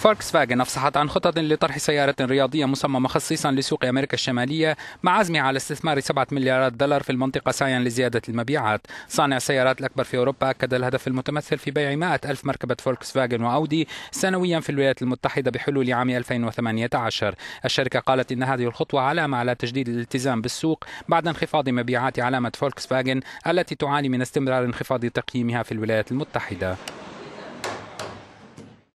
فولكس فاجن أفصحت عن خطط لطرح سيارة رياضية مصممة خصيصا لسوق أمريكا الشمالية مع عزم على استثمار 7 مليارات دولار في المنطقة سعيا لزيادة المبيعات صانع السيارات الأكبر في أوروبا أكد الهدف المتمثل في بيع 100 ألف مركبة فاجن وأودي سنويا في الولايات المتحدة بحلول عام 2018 الشركة قالت إن هذه الخطوة علامة على تجديد الالتزام بالسوق بعد انخفاض مبيعات علامة فولكس فاجن التي تعاني من استمرار انخفاض تقييمها في الولايات المتحدة